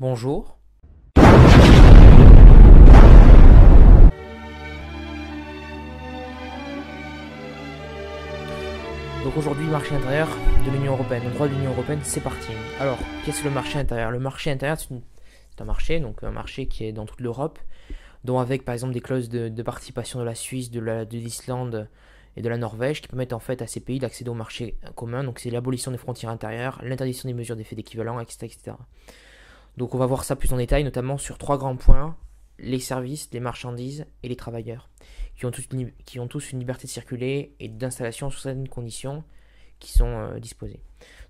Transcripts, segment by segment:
Bonjour. Donc aujourd'hui, marché intérieur de l'Union Européenne, le droit de l'Union Européenne, c'est parti. Alors, qu'est-ce que le marché intérieur Le marché intérieur, c'est un marché, donc un marché qui est dans toute l'Europe, dont avec par exemple des clauses de, participation de la Suisse, de l'Islande et de la Norvège, qui permettent en fait à ces pays d'accéder au marché commun. Donc c'est l'abolition des frontières intérieures, l'interdiction des mesures d'effet d'équivalent, etc., etc. Donc on va voir ça plus en détail, notamment sur trois grands points, les services, les marchandises et les travailleurs, qui ont, tous une, liberté de circuler et d'installation sous certaines conditions qui sont euh, disposées.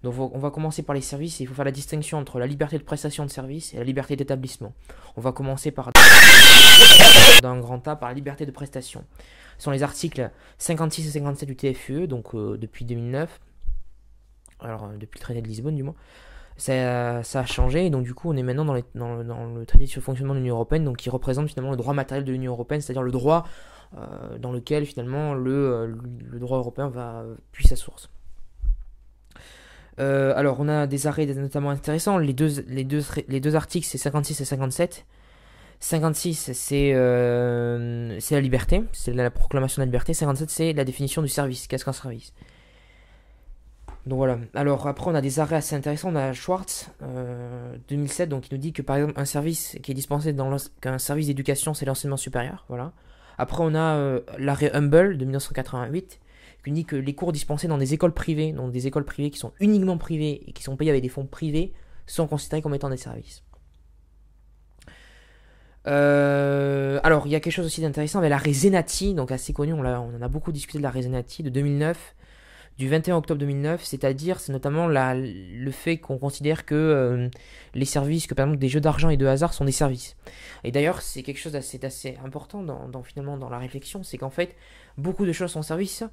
Donc on va commencer par les services et il faut faire la distinction entre la liberté de prestation de services et la liberté d'établissement. On va commencer par grand A par la liberté de prestation. Ce sont les articles 56 et 57 du TFUE, donc euh, depuis 2009, alors euh, depuis le traité de Lisbonne du moins, ça, a changé et donc du coup on est maintenant dans, dans, le, dans traité sur le fonctionnement de l'Union européenne, donc qui représente finalement le droit matériel de l'Union européenne, c'est-à-dire le droit euh, dans lequel finalement le, droit européen va puis sa source. Euh, alors on a des arrêts notamment intéressants, les deux, les les deux articles c'est 56 et 57. 56 euh, c'est la liberté, c'est la proclamation de la liberté, 57 c'est la définition du service, qu'est-ce qu'un service donc voilà. Alors après, on a des arrêts assez intéressants. On a Schwartz, 2007, euh, donc il nous dit que par exemple, un service qui est dispensé dans qu'un service d'éducation, c'est l'enseignement supérieur. Voilà. Après, on a euh, l'arrêt Humble de 1988 qui dit que les cours dispensés dans des écoles privées, donc des écoles privées qui sont uniquement privées et qui sont payées avec des fonds privés, sont considérés comme étant des services. Euh, alors, il y a quelque chose aussi d'intéressant avec la Zenati, donc assez connu. on, en a beaucoup discuté de la Zenati, de 2009, du 21 octobre 2009, c'est-à-dire c'est notamment la, le fait qu'on considère que euh, les services, que par exemple des jeux d'argent et de hasard sont des services. Et d'ailleurs c'est quelque chose d'assez assez important dans, finalement dans la réflexion, c'est qu'en fait beaucoup de choses sont services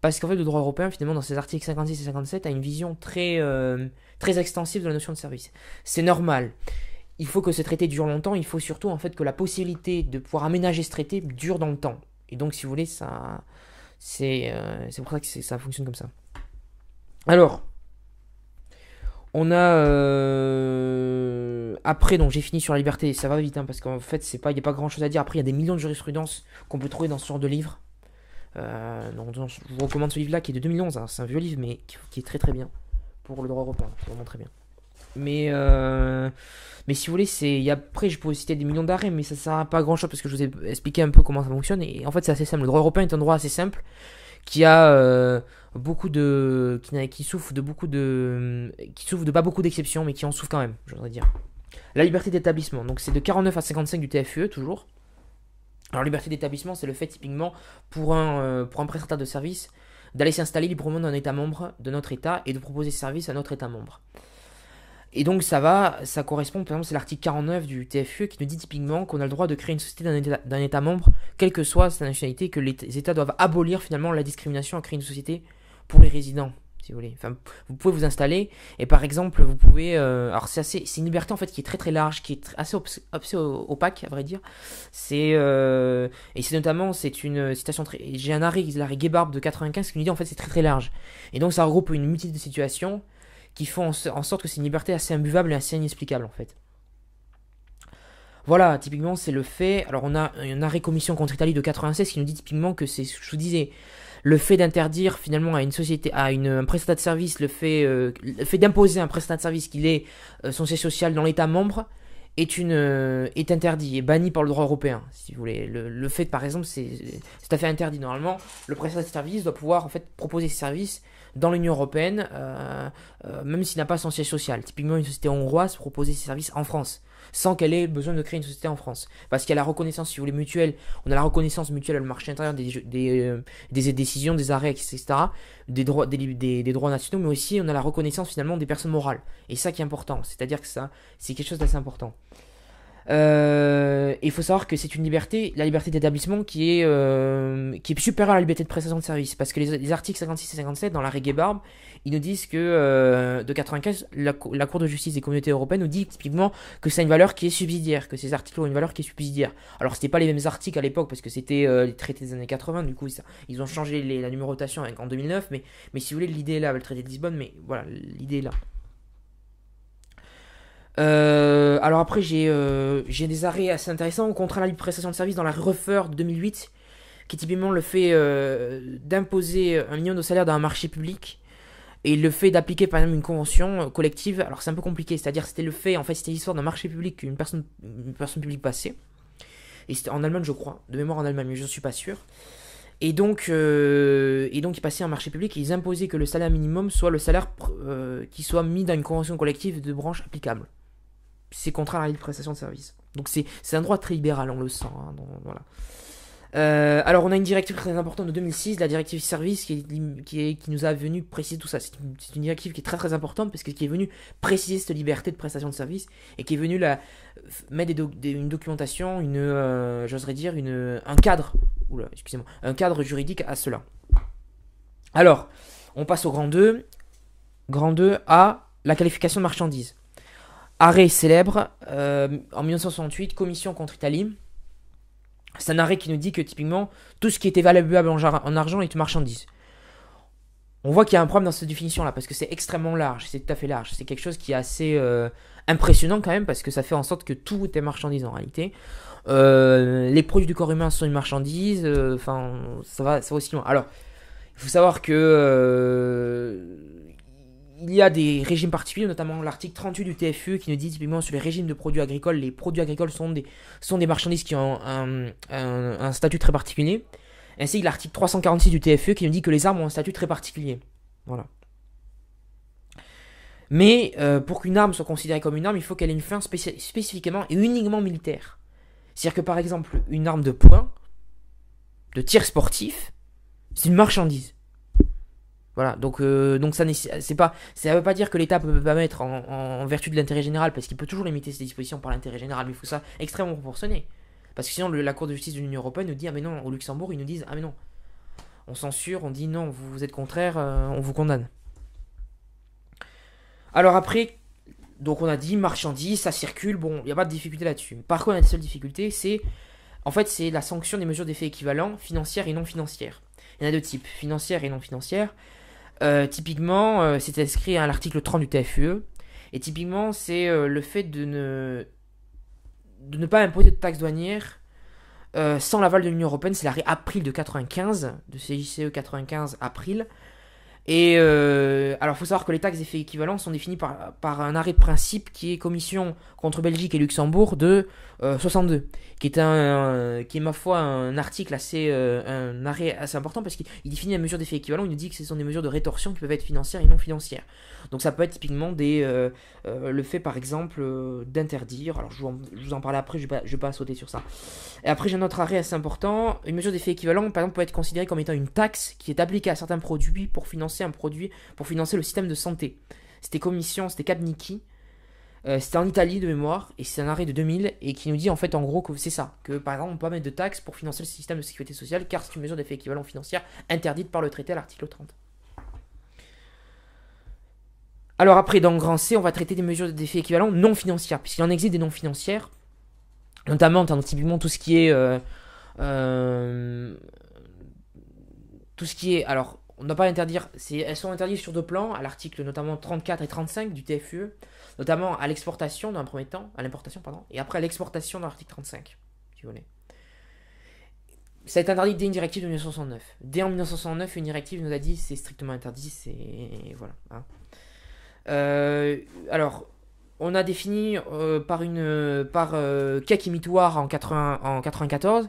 parce qu'en fait le droit européen finalement dans ses articles 56 et 57 a une vision très euh, très extensive de la notion de service. C'est normal il faut que ce traité dure longtemps, il faut surtout en fait que la possibilité de pouvoir aménager ce traité dure dans le temps. Et donc si vous voulez, ça, euh, c'est pour ça que ça fonctionne comme ça. Alors, on a euh, après donc j'ai fini sur la liberté, ça va vite hein, parce qu'en fait il n'y a pas grand chose à dire. Après il y a des millions de jurisprudences qu'on peut trouver dans ce genre de livre. Euh, je vous recommande ce livre là qui est de 2011, hein. c'est un vieux livre mais qui est très très bien pour le droit européen, vraiment très bien. Mais euh... Mais si vous voulez, c'est après, je pourrais citer des millions d'arrêts, mais ça sert à pas grand chose parce que je vous ai expliqué un peu comment ça fonctionne. Et en fait, c'est assez simple. Le droit européen est un droit assez simple qui a euh, beaucoup de qui, souffre de beaucoup de qui souffre de pas beaucoup d'exceptions, mais qui en souffre quand même, j'aimerais dire. La liberté d'établissement, donc c'est de 49 à 55 du TFUE toujours. Alors liberté d'établissement, c'est le fait typiquement pour un euh, pour un prestataire de service d'aller s'installer librement dans un État membre de notre État et de proposer ses services à notre État membre. Et donc ça va, ça correspond, par exemple, c'est l'article 49 du TFUE qui nous dit typiquement qu'on a le droit de créer une société d'un état, membre, quelle que soit sa nationalité, que les États doivent abolir finalement la discrimination à créer une société pour les résidents, si vous voulez. Enfin, vous pouvez vous installer et par exemple, vous pouvez, euh, alors c'est assez, c'est une liberté en fait qui est très très large, qui est assez, opaque à vrai dire. C'est euh, et c'est notamment, c'est une citation très, j'ai un arrêt, l'arrêt Gebhardt de 95 qui nous dit en fait c'est très très large. Et donc ça regroupe une multitude de situations qui font en sorte que c'est une liberté assez imbuvable et assez inexplicable en fait. Voilà, typiquement c'est le fait. Alors on a un arrêt commission contre italie de 96 qui nous dit typiquement que c'est ce que je vous disais. Le fait d'interdire finalement à une société, à une, un prestataire de service, le fait, euh, fait d'imposer un prestataire de service qu'il est euh, son siège social dans l'État membre, est, une, euh, est interdit, est banni par le droit européen, si vous voulez. Le, fait, par exemple, c'est tout à fait interdit. Normalement, le prestataire de service doit pouvoir en fait proposer ses services dans l'Union Européenne, euh, euh, même s'il n'a pas son siège social. Typiquement, une société hongroise proposait ses services en France, sans qu'elle ait besoin de créer une société en France. Parce qu'il y a la reconnaissance, si vous voulez, mutuelle, on a la reconnaissance mutuelle au marché intérieur euh, des, décisions, des arrêts, etc., des droits, des, droits nationaux, mais aussi on a la reconnaissance finalement des personnes morales. Et ça qui est important, c'est-à-dire que ça, c'est quelque chose d'assez important. Euh, il faut savoir que c'est une liberté, la liberté d'établissement qui est euh, qui est supérieure à la liberté de prestation de service, parce que les, articles 56 et 57 dans la Reggae Barbe, ils nous disent que euh, de 95, la, Cour de justice des communautés européennes nous dit typiquement que c'est une valeur qui est subsidiaire, que ces articles ont une valeur qui est subsidiaire. Alors c'était pas les mêmes articles à l'époque parce que c'était euh, les traités des années 80, du coup ils ont changé la numérotation en 2009, mais mais si vous voulez l'idée est là, le traité de Lisbonne, mais voilà l'idée là. Euh, alors après, euh, j'ai des arrêts assez intéressants. Au contrat à la prestation de service dans la refer de 2008, qui typiquement le fait euh, d'imposer un million de salaire dans un marché public et le fait d'appliquer par exemple une convention collective. Alors c'est un peu compliqué, c'est-à-dire c'était le fait, en fait, c'était l'histoire d'un marché public qu'une personne, une personne publique passait. Et c'était en Allemagne, je crois, de mémoire en Allemagne, mais je ne suis pas sûr. Et donc, et donc, ils passaient un marché public et ils imposaient que le salaire minimum soit le salaire qui soit mis dans une convention collective de branche applicable c'est contraire à libre prestation de service. Donc c'est un droit très libéral, on le sent. Hein, voilà. Euh, alors on a une directive très importante de 2006, la directive service, qui, qui, nous a venu préciser tout ça. C'est une, directive qui est très très importante parce qu'elle est venue préciser cette liberté de prestation de service et qui est venue la, mettre des une documentation, une, euh, j'oserais dire, une, un cadre, excusez un cadre juridique à cela. Alors, on passe au grand 2. Grand 2 à la qualification de marchandises. Arrêt célèbre euh, en 1968, commission contre Italie. C'est un arrêt qui nous dit que typiquement, tout ce qui était valable en, argent est une marchandise. On voit qu'il y a un problème dans cette définition-là, parce que c'est extrêmement large, c'est tout à fait large. C'est quelque chose qui est assez euh, impressionnant quand même, parce que ça fait en sorte que tout est marchandise en réalité. Euh, les produits du corps humain sont une marchandise, enfin, ça, va, ça va aussi loin. Alors, il faut savoir que il y a des régimes particuliers, notamment l'article 38 du TFE qui nous dit typiquement sur les régimes de produits agricoles, les produits agricoles sont des, sont des marchandises qui ont un, statut très particulier. Ainsi que l'article 346 du TFE qui nous dit que les armes ont un statut très particulier. Voilà. Mais euh, pour qu'une arme soit considérée comme une arme, il faut qu'elle ait une fin spécifiquement et uniquement militaire. C'est-à-dire que par exemple, une arme de poing, de tir sportif, c'est une marchandise. Voilà, donc, euh, donc ça c'est pas, ça veut pas dire que l'État ne peut pas mettre en, vertu de l'intérêt général, parce qu'il peut toujours limiter ses dispositions par l'intérêt général, mais il faut ça extrêmement proportionné. Parce que sinon, la Cour de justice de l'Union européenne nous dit ah mais non, au Luxembourg ils nous disent ah mais non, on censure, on dit non, vous, vous êtes contraire, euh, on vous condamne. Alors après, donc on a dit marchandises, ça circule, bon, il n'y a pas de difficulté là-dessus. Par contre, la seule difficulté, c'est en fait c'est la sanction des mesures d'effet équivalent financières et non financières. Il y en a deux types, financières et non financières. Euh, typiquement, euh, c'est inscrit à l'article 30 du TFUE. Et typiquement, c'est euh, le fait de ne... de ne pas imposer de taxes douanières sans l'aval de l'Union Européenne. C'est l'arrêt April de 95, de CJCE 95 April, et euh, alors, faut savoir que les taxes d'effet équivalent sont définies par, par, un arrêt de principe qui est Commission contre Belgique et Luxembourg de 62, euh, qui est, un, qui est ma foi un article assez, euh, un arrêt assez important parce qu'il définit la mesure d'effet équivalent. Il nous dit que ce sont des mesures de rétorsion qui peuvent être financières et non financières. Donc, ça peut être typiquement des, euh, le fait par exemple d'interdire. Alors, je vous, en, parle après, je ne vais, pas sauter sur ça. Et après, j'ai un autre arrêt assez important. Une mesure d'effet équivalent, par exemple, peut être considérée comme étant une taxe qui est appliquée à certains produits pour financer un produit, pour financer le système de santé. C'était commission, c'était Capniki, euh, c'était en Italie de mémoire, et c'est un arrêt de 2000, et qui nous dit en fait en gros que c'est ça, que par exemple on peut pas mettre de taxes pour financer le système de sécurité sociale, car c'est une mesure d'effet équivalent financière interdite par le traité à l'article 30. Alors après, dans Grand C, on va traiter des mesures d'effet équivalent non financières, puisqu'il en existe des non financières, notamment typiquement tout ce qui est... Euh, euh, tout ce qui est... Alors, on ne pas interdire. Elles sont interdites sur deux plans, à l'article notamment 34 et 35 du TFUE, notamment à l'exportation dans un premier temps, à l'importation, pardon, et après à l'exportation dans l'article 35, si vous voulez. Ça été interdit dès une directive de 1969. Dès en 1969, une directive nous a dit c'est strictement interdit, c'est. Voilà. Hein. Euh, alors, on a défini euh, par une par euh, en, 80, en 94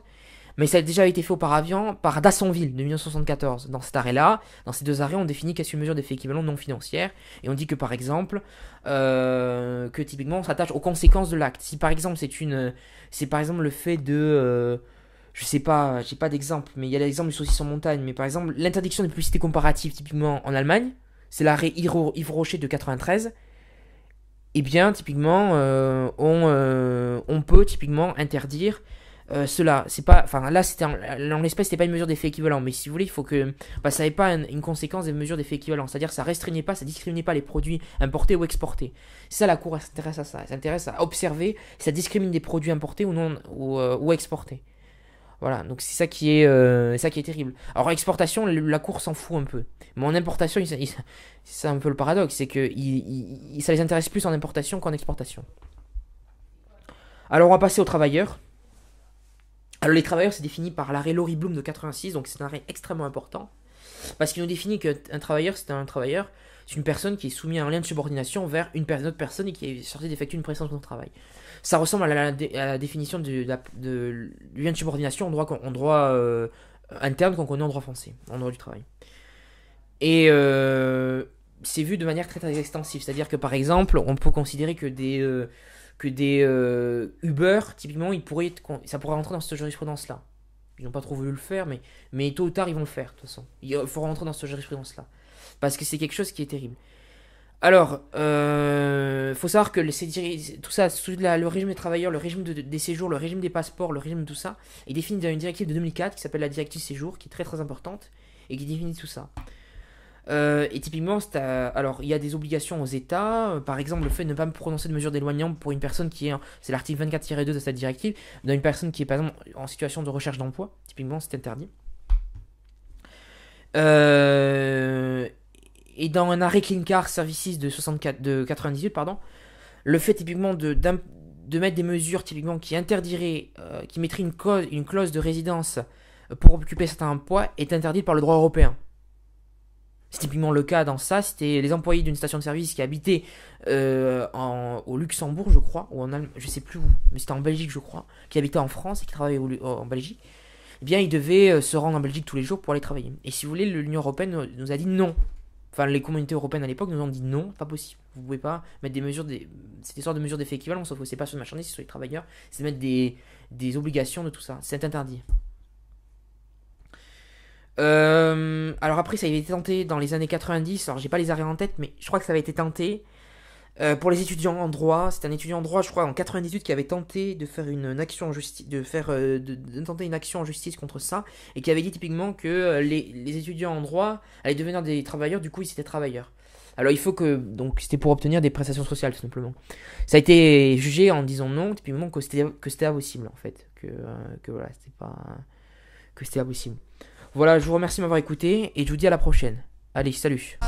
mais ça a déjà été fait auparavant par Dassonville de 1974. Dans cet arrêt-là, dans ces deux arrêts, on définit qu'est-ce une mesure d'effet équivalent non financière, et on dit que par exemple, euh, que typiquement on s'attache aux conséquences de l'acte. Si par exemple c'est une, c'est par exemple le fait de, euh, je sais pas, j'ai pas d'exemple, mais il y a l'exemple du saucisson montagne, mais par exemple l'interdiction des publicités comparatives typiquement en Allemagne, c'est l'arrêt Yves Rocher de 1993. Eh bien, typiquement, euh, on, on peut typiquement interdire euh, cela, c'est pas, enfin là c'était, en l'espèce c'était pas une mesure d'effet équivalent, mais si vous voulez, il faut que, bah, ça n'ait pas une, conséquence des mesures d'effet équivalent, c'est-à-dire ça restreignait pas, ça discriminait pas les produits importés ou exportés. Ça, la Cour s'intéresse à ça, elle s'intéresse à observer si ça discrimine des produits importés ou non ou, euh, exportés. Voilà, donc c'est ça qui est euh, ça qui est terrible. Alors exportation, la Cour s'en fout un peu, mais en importation, c'est un peu le paradoxe, c'est que ça les intéresse plus en importation qu'en exportation. Alors on va passer aux travailleurs. Alors les travailleurs, c'est défini par l'arrêt Laurie Bloom de 86, donc c'est un arrêt extrêmement important, parce qu'il nous définit qu'un travailleur, c'est un travailleur, c'est une personne qui est soumise à un lien de subordination vers une, autre personne et qui est sortie d'effectuer une présence de son travail. Ça ressemble à la, définition du, de, lien de subordination en droit, euh, interne qu'on connaît en droit français, en droit du travail. Et euh, c'est vu de manière très, extensive, c'est-à-dire que par exemple, on peut considérer que des... Euh, que des euh, Uber, typiquement, ils pourraient ça pourrait rentrer dans cette jurisprudence-là. Ils n'ont pas trop voulu le faire, mais, mais tôt ou tard, ils vont le faire, de toute façon. Il faut rentrer dans cette jurisprudence-là. Parce que c'est quelque chose qui est terrible. Alors, euh, faut savoir que tout ça, tout le régime des travailleurs, le régime des séjours, le régime des passeports, le régime de tout ça, est défini dans une directive de 2004 qui s'appelle la directive séjour, qui est très très importante, et qui définit tout ça. Euh, et typiquement, alors il y a des obligations aux États, euh, par exemple le fait de ne pas me prononcer de mesures d'éloignement pour une personne qui est, c'est l'article 24-2 de cette directive, dans une personne qui est par exemple en situation de recherche d'emploi, typiquement c'est interdit. Euh, et dans un arrêt Clean Car Services de, 64, de 98, pardon, le fait typiquement de, mettre des mesures typiquement qui interdiraient, qui mettraient une clause de résidence pour occuper certains emplois est interdit par le droit européen. C'est typiquement le cas dans ça. C'était les employés d'une station de service qui habitaient euh, au Luxembourg, je crois, ou en Allemagne, je sais plus où, mais c'était en Belgique, je crois, qui habitaient en France et qui travaillaient en Belgique. Eh bien, ils devaient euh, se rendre en Belgique tous les jours pour aller travailler. Et si vous voulez, l'Union européenne nous a dit non. Enfin, les communautés européennes à l'époque nous ont dit non, pas possible. Vous pouvez pas mettre des mesures, des... cette histoire de mesures d'effet équivalent, sauf que c'est pas sur le marchandise, c'est sur les travailleurs. C'est mettre des obligations de tout ça. C'est interdit. Euh, alors après, ça avait été tenté dans les années 90. Alors j'ai pas les arrêts en tête, mais je crois que ça avait été tenté euh, pour les étudiants en droit. c'était un étudiant en droit, je crois, en 98 qui avait tenté de faire une, action en justice, de faire, euh, de, tenter une action en justice contre ça, et qui avait dit typiquement que les, étudiants en droit allaient devenir des travailleurs. Du coup, ils étaient travailleurs. Alors il faut que donc c'était pour obtenir des prestations sociales tout simplement. Ça a été jugé en disant non, typiquement que c'était que c'était impossible en fait, que, que voilà c'était pas que c'était impossible. Voilà, je vous remercie de m'avoir écouté et je vous dis à la prochaine. Allez, salut.